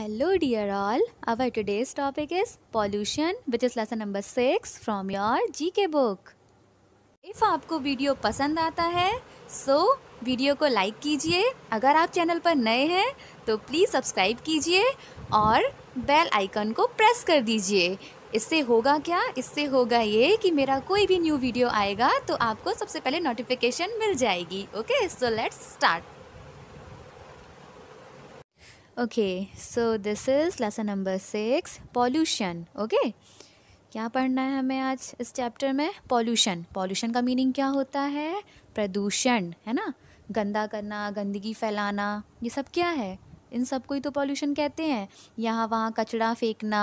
Dear all all, today's topic is pollution pollution is lesson number six from your G K book if आपको video पसंद आता है so so video को like कीजिए अगर आप चैनल पर नए हैं तो प्लीज़ सब्सक्राइब कीजिए और बेल आइकन को प्रेस कर दीजिए इससे होगा क्या इससे होगा ये कि मेरा कोई भी न्यू वीडियो आएगा तो आपको सबसे पहले नोटिफिकेशन मिल जाएगी okay so let's start okay so this is lesson number six pollution okay क्या पढ़ना है हमें आज इस चैप्टर में पॉल्यूशन पॉल्यूशन का मीनिंग क्या होता है प्रदूषण है ना गंदा करना गंदगी फैलाना ये सब क्या है इन सब को ही तो पॉल्यूशन कहते हैं यहाँ वहाँ कचड़ा फेंकना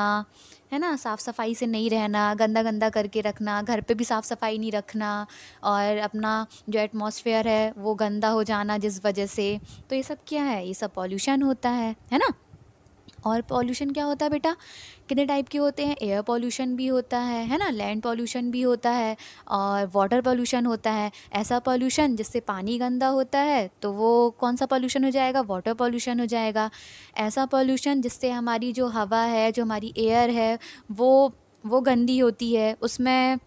है ना साफ़ सफाई से नहीं रहना गंदा गंदा करके रखना घर पे भी साफ़ सफाई नहीं रखना और अपना जो एटमॉस्फेयर है वो गंदा हो जाना जिस वजह से तो ये सब क्या है ये सब पॉल्यूशन होता है है ना और पॉल्यूशन क्या होता है बेटा कितने टाइप के होते हैं एयर पॉल्यूशन भी होता है है ना लैंड पॉल्यूशन भी होता है और वाटर पॉल्यूशन होता है ऐसा पॉल्यूशन जिससे पानी गंदा होता है तो वो कौन सा पॉल्यूशन हो जाएगा वाटर पॉल्यूशन हो जाएगा ऐसा पॉल्यूशन जिससे हमारी जो हवा है जो हमारी एयर है वो वो गंदी होती है उसमें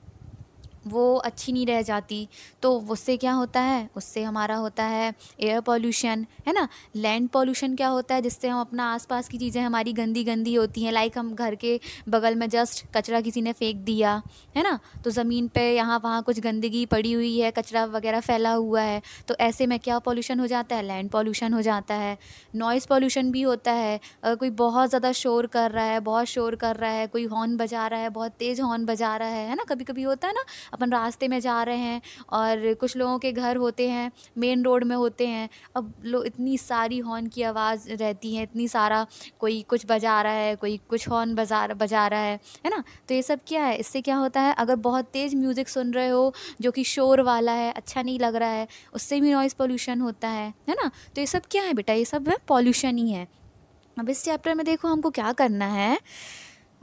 वो अच्छी नहीं रह जाती तो उससे क्या होता है उससे हमारा होता है एयर पॉल्यूशन है ना लैंड पॉल्यूशन क्या होता है जिससे हम अपना आसपास की चीज़ें हमारी गंदी गंदी होती हैं लाइक हम घर के बगल में जस्ट कचरा किसी ने फेंक दिया है ना तो ज़मीन पे यहाँ वहाँ कुछ गंदगी पड़ी हुई है कचरा वगैरह फैला हुआ है तो ऐसे में क्या पॉल्यूशन हो जाता है लैंड पॉल्यूशन हो जाता है नॉइज़ पॉल्यूशन भी होता है अगर कोई बहुत ज़्यादा शोर कर रहा है बहुत शोर कर रहा है कोई हॉर्न बजा रहा है बहुत तेज़ हॉर्न बजा रहा है है ना कभी कभी होता है ना अपन रास्ते में जा रहे हैं और कुछ लोगों के घर होते हैं मेन रोड में होते हैं अब लो इतनी सारी हॉर्न की आवाज़ रहती है इतनी सारा कोई कुछ बजा रहा है कोई कुछ हॉर्न बजा बजा रहा है है ना तो ये सब क्या है इससे क्या होता है अगर बहुत तेज़ म्यूज़िक सुन रहे हो जो कि शोर वाला है अच्छा नहीं लग रहा है उससे भी नॉइज़ पॉल्यूशन होता है है ना तो ये सब क्या है बेटा ये सब पॉल्यूशन ही है अब इस चैप्टर में देखो हमको क्या करना है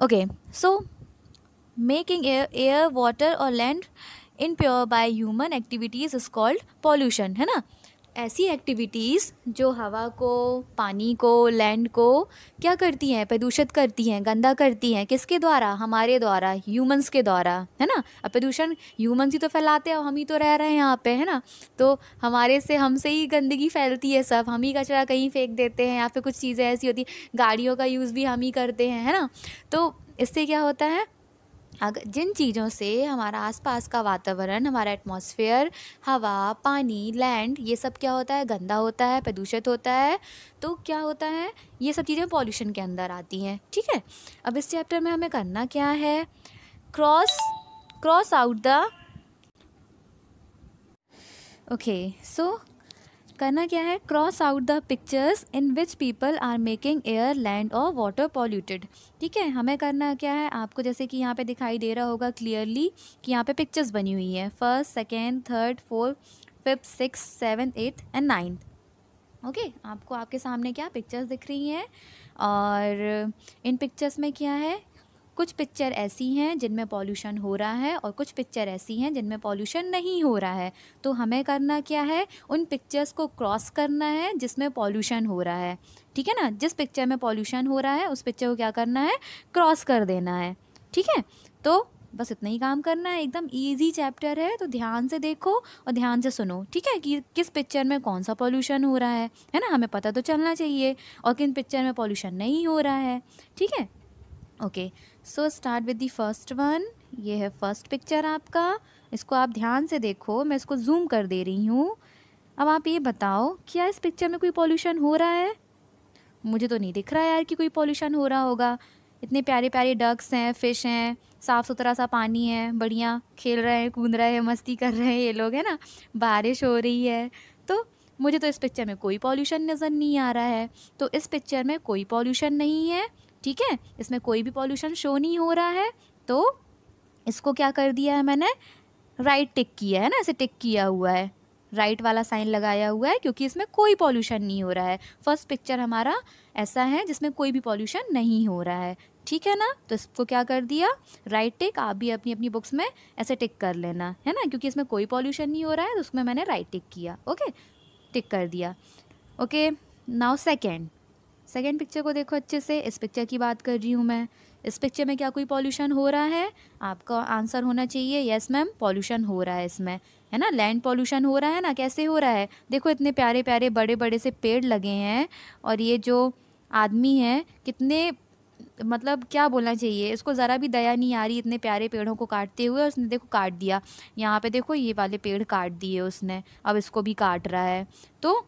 okay so making air, air water or land impure by human activities is called pollution है ना ऐसी एक्टिविटीज़ जो हवा को पानी को लैंड को क्या करती हैं प्रदूषित करती हैं गंदा करती हैं किसके द्वारा हमारे द्वारा ह्यूमंस के द्वारा है ना अब प्रदूषण ह्यूमंस ही तो फैलाते हैं और हम ही तो रह रहे हैं यहाँ पे है ना तो हमारे से हमसे ही गंदगी फैलती है सब हम ही कचरा कहीं फेंक देते हैं या फिर कुछ चीज़ें ऐसी होती गाड़ियों का यूज़ भी हम ही करते हैं है ना तो इससे क्या होता है अगर जिन चीज़ों से हमारा आसपास का वातावरण हमारा एटमॉस्फेयर हवा पानी लैंड ये सब क्या होता है गंदा होता है प्रदूषित होता है तो क्या होता है ये सब चीज़ें पॉल्यूशन के अंदर आती हैं ठीक है अब इस चैप्टर में हमें करना क्या है cross cross out the okay so करना क्या है cross out the pictures in which people are making air land और वाटर पॉल्यूटेड ठीक है हमें करना क्या है आपको जैसे कि यहाँ पे दिखाई दे रहा होगा क्लियरली कि यहाँ पे पिक्चर्स बनी हुई है first second third fourth fifth six seven eighth and ninth okay आपको आपके सामने क्या पिक्चर्स दिख रही हैं और इन पिक्चर्स में क्या है कुछ पिक्चर ऐसी हैं जिनमें पॉल्यूशन हो रहा है और कुछ पिक्चर ऐसी हैं जिनमें पॉल्यूशन नहीं हो रहा है तो हमें करना क्या है उन पिक्चर्स को क्रॉस करना है जिसमें पॉल्यूशन हो रहा है ठीक है ना जिस पिक्चर में पॉल्यूशन हो रहा है उस पिक्चर को क्या करना है क्रॉस कर देना है ठीक है तो बस इतना ही काम करना है एकदम ईजी चैप्टर है तो ध्यान से देखो और ध्यान से सुनो ठीक है कि किस पिक्चर में कौन सा पॉल्यूशन हो रहा है है ना हमें पता तो चलना चाहिए और किन पिक्चर में पॉल्यूशन नहीं हो रहा है ठीक है okay okay. So start with the first one ये है फर्स्ट पिक्चर आपका इसको आप ध्यान से देखो मैं इसको जूम कर दे रही हूँ अब आप ये बताओ क्या इस पिक्चर में कोई पॉल्यूशन हो रहा है मुझे तो नहीं दिख रहा यार कि कोई पॉल्यूशन हो रहा होगा इतने प्यारे प्यारे डक्स हैं फिश हैं साफ़ सुथरा सा पानी है बढ़िया खेल रहे हैं कूद रहे हैं मस्ती कर रहे हैं ये लोग है ना बारिश हो रही है तो मुझे तो इस पिक्चर में कोई पॉल्यूशन नज़र नहीं आ रहा है तो इस पिक्चर में कोई पॉल्यूशन नहीं है ठीक है इसमें कोई भी पॉल्यूशन शो नहीं हो रहा है तो इसको क्या कर दिया है मैंने राइट टिक किया है ना इसे टिक किया हुआ है राइट वाला साइन लगाया हुआ है क्योंकि इसमें कोई पॉल्यूशन नहीं हो रहा है फर्स्ट पिक्चर हमारा ऐसा है जिसमें कोई भी पॉल्यूशन नहीं हो रहा है ठीक है ना तो इसको क्या कर दिया राइट टिक आप भी अपनी अपनी बुक्स में ऐसे टिक कर लेना है ना क्योंकि इसमें कोई पॉल्यूशन नहीं हो रहा है तो उसमें मैंने राइट टिक किया ओके टिक कर दिया okay now second second picture को देखो अच्छे से इस पिक्चर की बात कर रही हूँ मैं इस पिक्चर में क्या कोई पॉल्यूशन हो रहा है आपका आंसर होना चाहिए यस मैम पॉल्यूशन हो रहा है इसमें है ना लैंड पॉल्यूशन हो रहा है ना कैसे हो रहा है देखो इतने प्यारे प्यारे बड़े बड़े से पेड़ लगे हैं और ये जो आदमी है कितने मतलब क्या बोलना चाहिए इसको ज़रा भी दया नहीं आ रही इतने प्यारे पेड़ों को काटते हुए उसने देखो काट दिया यहाँ पे देखो ये वाले पेड़ काट दिए उसने अब इसको भी काट रहा है तो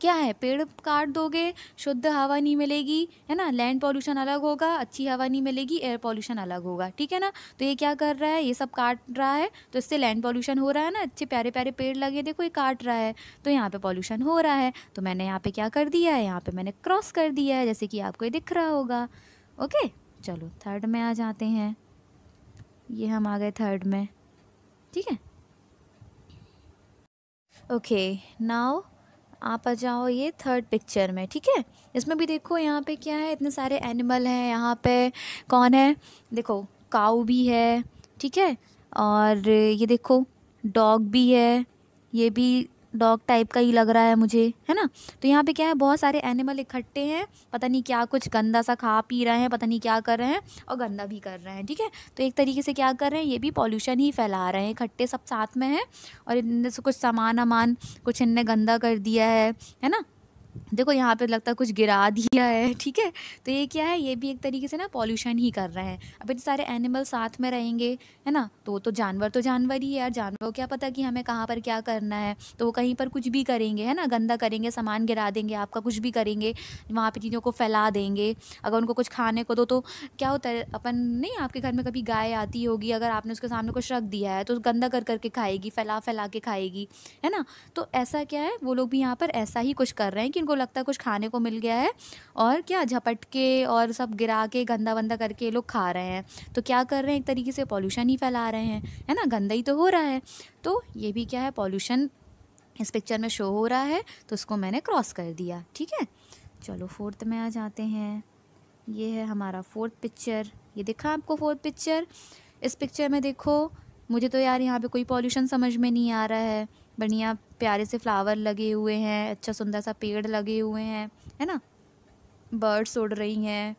क्या है पेड़ काट दोगे शुद्ध हवा नहीं मिलेगी है ना लैंड पॉल्यूशन अलग होगा अच्छी हवा नहीं मिलेगी एयर पॉल्यूशन अलग होगा ठीक है ना तो ये क्या कर रहा है ये सब काट रहा है तो इससे लैंड पॉल्यूशन हो रहा है ना अच्छे प्यारे प्यारे पेड़ लगे देखो ये काट रहा है तो यहाँ पर पॉल्यूशन हो रहा है तो मैंने यहाँ पर क्या कर दिया है यहाँ पर मैंने क्रॉस कर दिया है जैसे कि आपको ये दिख रहा होगा ओके चलो थर्ड में आ जाते हैं ये हम आ गए थर्ड में ठीक है ओके नाउ आप आ जाओ ये थर्ड पिक्चर में ठीक है इसमें भी देखो यहाँ पे क्या है इतने सारे एनिमल हैं यहाँ पे कौन है देखो काऊ भी है ठीक है और ये देखो डॉग भी है ये भी डॉग टाइप का ही लग रहा है मुझे है ना तो यहाँ पे क्या है बहुत सारे एनिमल इकट्ठे हैं पता नहीं क्या कुछ गंदा सा खा पी रहे हैं पता नहीं क्या कर रहे हैं और गंदा भी कर रहे हैं ठीक है तो एक तरीके से क्या कर रहे हैं ये भी पॉल्यूशन ही फैला रहे हैं इकट्ठे सब साथ में हैं और इनसे कुछ सामान वामान कुछ इनने गंदा कर दिया है है ना देखो यहाँ पे लगता है कुछ गिरा दिया है ठीक है तो ये क्या है ये भी एक तरीके से ना पॉल्यूशन ही कर रहा है अब इतने सारे एनिमल साथ में रहेंगे है ना तो तो जानवर तो जानवर ही है यार जानवर क्या पता कि हमें कहाँ पर क्या करना है तो वो कहीं पर कुछ भी करेंगे है ना गंदा करेंगे सामान गिरा देंगे आपका कुछ भी करेंगे वहाँ पर चीज़ों को फैला देंगे अगर उनको कुछ खाने को दो तो क्या होता है अपन नहीं आपके घर में कभी गाय आती होगी अगर आपने उसके सामने कुछ रख दिया है तो गंदा कर करके खाएगी फैला फैला के खाएगी है ना तो ऐसा क्या है वो लोग भी यहाँ पर ऐसा ही कुछ कर रहे हैं कि इनको लगता है कुछ खाने को मिल गया है और क्या झपट के और सब गिरा के गंदा वंदा करके ये लोग खा रहे हैं तो क्या कर रहे हैं एक तरीके से पॉल्यूशन ही फैला रहे हैं है ना गंदा ही तो हो रहा है तो ये भी क्या है पॉल्यूशन इस पिक्चर में शो हो रहा है तो उसको मैंने क्रॉस कर दिया ठीक है चलो फोर्थ में आ जाते हैं ये है हमारा फोर्थ पिक्चर ये देखा आपको फोर्थ पिक्चर इस पिक्चर में देखो मुझे तो यार यहाँ पे कोई पॉल्यूशन समझ में नहीं आ रहा है बढ़िया प्यारे से फ्लावर लगे हुए हैं अच्छा सुंदर सा पेड़ लगे हुए हैं है ना बर्ड्स उड़ रही हैं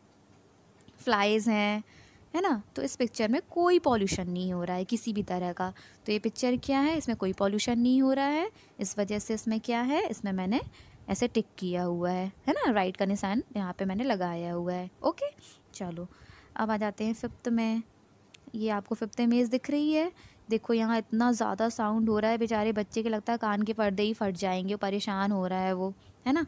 फ्लाइज़ हैं है ना तो इस पिक्चर में कोई पॉल्यूशन नहीं हो रहा है किसी भी तरह का तो ये पिक्चर क्या है इसमें कोई पॉल्यूशन नहीं हो रहा है इस वजह से इसमें क्या है इसमें मैंने ऐसे टिक किया हुआ है है ना राइट का निशान यहाँ पे मैंने लगाया हुआ है ओके चलो अब आ जाते हैं फिफ्थ में ये आपको फिफ्थ इमेज दिख रही है देखो यहाँ इतना ज़्यादा साउंड हो रहा है बेचारे बच्चे के लगता है कान के पर्दे ही फट जाएंगे परेशान हो रहा है वो है ना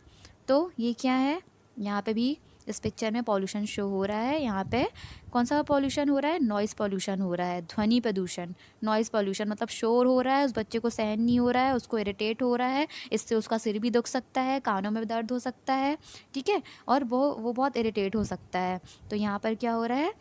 तो ये क्या है यहाँ पे भी इस पिक्चर में पॉल्यूशन शो हो रहा है यहाँ पे कौन सा पॉल्यूशन हो रहा है नॉइज़ पॉल्यूशन हो रहा है ध्वनि प्रदूषण नॉइज़ पॉल्यूशन मतलब शोर हो रहा है उस बच्चे को सहन नहीं हो रहा है उसको इरिटेट हो रहा है इससे उसका सिर भी दुख सकता है कानों में दर्द हो सकता है ठीक है और वो वो बहुत इरिटेट हो सकता है तो यहाँ पर क्या हो रहा है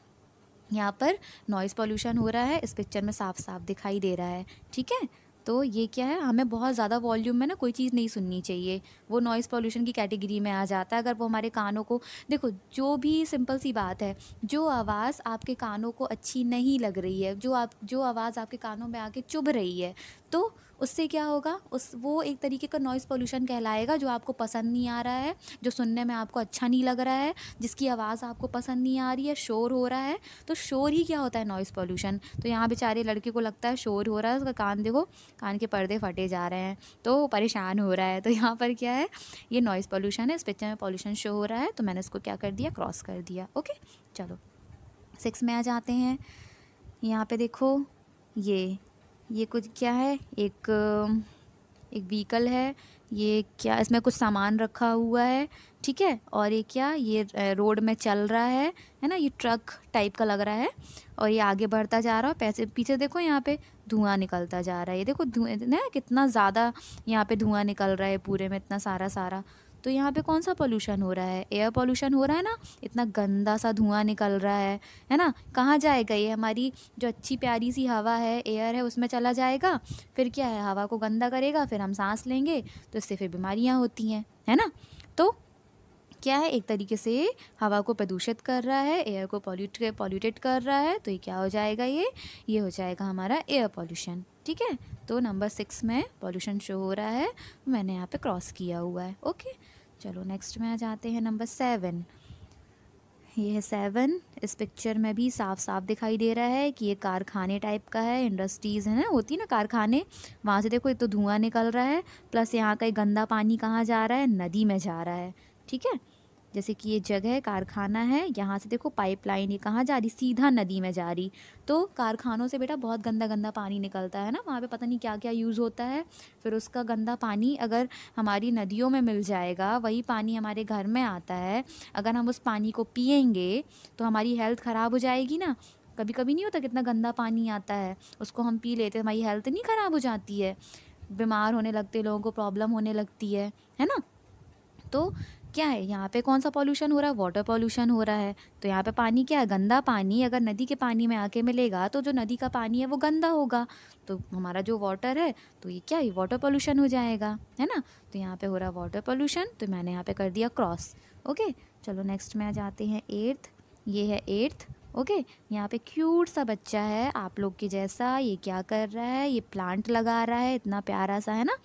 यहाँ पर नॉइज़ पॉल्यूशन हो रहा है इस पिक्चर में साफ साफ दिखाई दे रहा है ठीक है तो ये क्या है हमें बहुत ज़्यादा वॉल्यूम में ना कोई चीज़ नहीं सुननी चाहिए वो नॉइज़ पॉल्यूशन की कैटेगरी में आ जाता है अगर वो हमारे कानों को देखो जो भी सिंपल सी बात है जो आवाज़ आपके कानों को अच्छी नहीं लग रही है जो आप जो आवाज़ आपके कानों में आके चुभ रही है तो उससे क्या होगा उस वो एक तरीके का नॉइज़ पोल्यूशन कहलाएगा जो आपको पसंद नहीं आ रहा है जो सुनने में आपको अच्छा नहीं लग रहा है जिसकी आवाज़ आपको पसंद नहीं आ रही है शोर हो रहा है तो शोर ही क्या होता है नॉइज़ पोल्यूशन तो यहाँ बेचारे लड़के को लगता है शोर हो रहा है उसका कान देखो कान के पर्दे फटे जा रहे हैं तो परेशान हो रहा है तो यहाँ पर क्या है ये नॉइज़ पॉल्यूशन है इस पिक्चर में पॉल्यूशन शो हो रहा है तो मैंने इसको क्या कर दिया क्रॉस कर दिया ओके चलो सिक्स में आ जाते हैं यहाँ पे देखो ये ये कुछ क्या है एक एक व्हीकल है ये क्या इसमें कुछ सामान रखा हुआ है ठीक है और ये क्या ये रोड में चल रहा है है ना ये ट्रक टाइप का लग रहा है और ये आगे बढ़ता जा रहा है पैसे पीछे देखो यहाँ पे धुआं निकलता जा रहा है ये देखो धुएँ ना कितना ज़्यादा यहाँ पे धुआं निकल रहा है पूरे में इतना सारा सारा तो यहाँ पे कौन सा पोल्यूशन हो रहा है एयर पोल्यूशन हो रहा है ना इतना गंदा सा धुआं निकल रहा है है ना कहाँ जाएगा ये हमारी जो अच्छी प्यारी सी हवा है एयर है उसमें चला जाएगा फिर क्या है हवा को गंदा करेगा फिर हम सांस लेंगे तो इससे फिर बीमारियाँ होती हैं है ना तो क्या है एक तरीके से हवा को प्रदूषित कर रहा है एयर को पॉल्यूट पॉल्यूटेड कर रहा है तो ये क्या हो जाएगा ये ये हो जाएगा हमारा एयर पॉल्यूशन ठीक है तो नंबर सिक्स में पॉल्यूशन शो हो रहा है मैंने यहाँ पे क्रॉस किया हुआ है ओके चलो नेक्स्ट में आ जाते हैं नंबर सेवन ये है सेवन इस पिक्चर में भी साफ साफ दिखाई दे रहा है कि ये कारखाने टाइप का है इंडस्ट्रीज़ है ना होती है ना कारखाने वहाँ से देखो एक तो धुआं निकल रहा है प्लस यहाँ का गंदा पानी कहाँ जा रहा है नदी में जा रहा है ठीक है जैसे कि ये जगह है कारखाना है यहाँ से देखो पाइपलाइन ये कहाँ जा रही सीधा नदी में जा रही तो कारखानों से बेटा बहुत गंदा गंदा पानी निकलता है ना वहाँ पे पता नहीं क्या क्या यूज़ होता है फिर उसका गंदा पानी अगर हमारी नदियों में मिल जाएगा वही पानी हमारे घर में आता है अगर हम उस पानी को पियेंगे तो हमारी हेल्थ ख़राब हो जाएगी ना कभी कभी नहीं होता कितना गंदा पानी आता है उसको हम पी लेते हमारी हेल्थ नहीं ख़राब हो जाती है बीमार होने लगते लोगों को प्रॉब्लम होने लगती है है ना तो क्या है यहाँ पे कौन सा पॉल्यूशन हो रहा है वाटर पॉल्यूशन हो रहा है तो यहाँ पे पानी क्या है गंदा पानी अगर नदी के पानी में आके मिलेगा तो जो नदी का पानी है वो गंदा होगा तो हमारा जो वाटर है तो ये क्या है वाटर पॉल्यूशन हो जाएगा है ना तो यहाँ पे हो रहा वाटर पॉल्यूशन तो मैंने यहाँ पे कर दिया क्रॉस ओके चलो नेक्स्ट में आ जाते हैं एट्थ ये है एट्थ ओके यहाँ पे क्यूट सा बच्चा है आप लोग के जैसा ये क्या कर रहा है ये प्लांट लगा रहा है इतना प्यारा सा है ना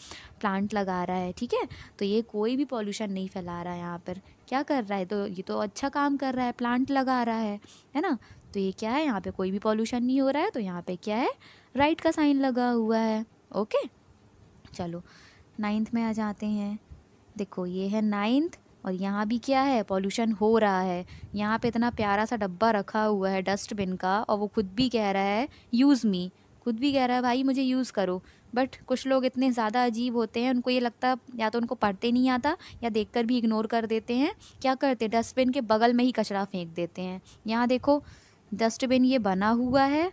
प्लांट लगा रहा है ठीक है तो ये कोई भी पॉल्यूशन नहीं फैला रहा है यहाँ पर क्या कर रहा है तो ये तो अच्छा काम कर रहा है प्लांट लगा रहा है है ना तो ये क्या है यहाँ पे कोई भी पॉल्यूशन नहीं हो रहा है तो यहाँ पे क्या है राइट का साइन लगा हुआ है ओके चलो नाइन्थ में आ जाते हैं देखो ये है नाइन्थ और यहाँ भी क्या है पॉल्यूशन हो रहा है यहाँ पे इतना प्यारा सा डब्बा रखा हुआ है डस्टबिन का और वो खुद भी कह रहा है यूज़ मी खुद भी कह रहा है भाई मुझे यूज़ करो बट कुछ लोग इतने ज़्यादा अजीब होते हैं उनको ये लगता है या तो उनको पढ़ते नहीं आता या देख भी इग्नोर कर देते हैं क्या करते डस्टबिन के बगल में ही कचरा फेंक देते हैं यहाँ देखो डस्टबिन ये बना हुआ है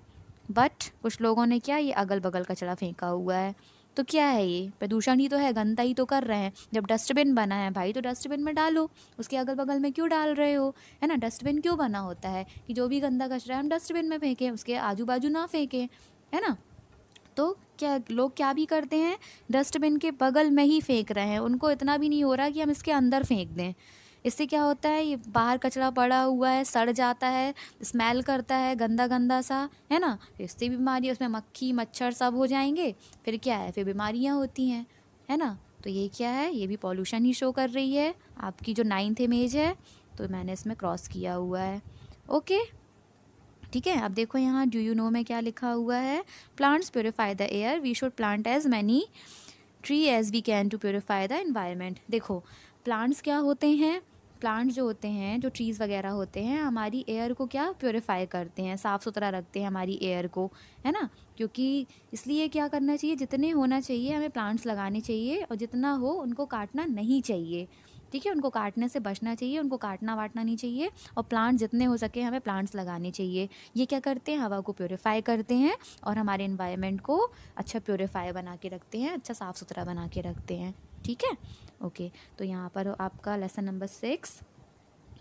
बट कुछ लोगों ने क्या ये अगल बगल कचरा फेंका हुआ है तो क्या है ये प्रदूषण ही तो है गंदा ही तो कर रहे हैं जब डस्टबिन बना है भाई तो डस्टबिन में डालो उसके अगल बगल में क्यों डाल रहे हो है ना डस्टबिन क्यों बना होता है कि जो भी गंदा कचरा है हम डस्टबिन में फेंकें उसके आजू बाजू ना फेंकें है ना तो क्या लोग क्या भी करते हैं डस्टबिन के बगल में ही फेंक रहे हैं उनको इतना भी नहीं हो रहा कि हम इसके अंदर फेंक दें इससे क्या होता है ये बाहर कचरा पड़ा हुआ है सड़ जाता है स्मेल करता है गंदा गंदा सा है ना इससे बीमारी उसमें मक्खी मच्छर सब हो जाएंगे फिर क्या है फिर बीमारियाँ होती हैं है ना तो ये क्या है ये भी पॉल्यूशन ही शो कर रही है आपकी जो नाइन्थ इमेज है तो मैंने इसमें क्रॉस किया हुआ है ओके ठीक है अब देखो यहाँ डू यू नो में क्या लिखा हुआ है plants purify the air we should plant as many tree as we can to purify the environment देखो प्लांट्स क्या होते हैं प्लांट्स जो होते हैं जो ट्रीज़ वगैरह होते हैं हमारी एयर को क्या प्योरीफाई करते हैं साफ़ सुथरा रखते हैं हमारी एयर को है ना क्योंकि इसलिए क्या करना चाहिए जितने होना चाहिए हमें प्लांट्स लगाने चाहिए और जितना हो उनको काटना नहीं चाहिए ठीक है उनको काटने से बचना चाहिए उनको काटना वाटना नहीं चाहिए और प्लांट जितने हो सके हमें प्लांट्स लगाने चाहिए ये क्या करते हैं हवा को प्योरीफाई करते हैं और हमारे इन्वायरमेंट को अच्छा प्योरीफाई बना के रखते हैं अच्छा साफ़ सुथरा बना के रखते हैं ठीक है ओके okay, तो यहाँ पर आपका lesson number six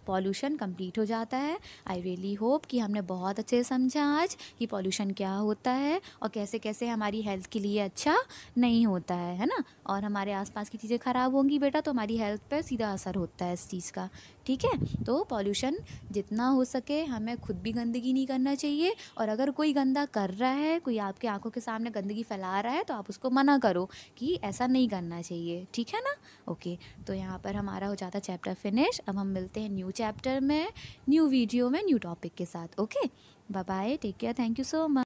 pollution complete हो जाता है आई रियली होप कि हमने बहुत अच्छे समझा आज कि पॉल्यूशन क्या होता है और कैसे कैसे हमारी हेल्थ के लिए अच्छा नहीं होता है है ना और हमारे आसपास की चीज़ें ख़राब होंगी बेटा तो हमारी हेल्थ पर सीधा असर होता है इस चीज़ का ठीक है तो पॉल्यूशन जितना हो सके हमें खुद भी गंदगी नहीं करना चाहिए और अगर कोई गंदा कर रहा है कोई आपके आंखों के सामने गंदगी फैला रहा है तो आप उसको मना करो कि ऐसा नहीं करना चाहिए ठीक है ना ओके तो यहाँ पर हमारा हो जाता चैप्टर फिनिश अब हम मिलते हैं न्यू चैप्टर में न्यू वीडियो में न्यू टॉपिक के साथ okay bye bye take care thank you so much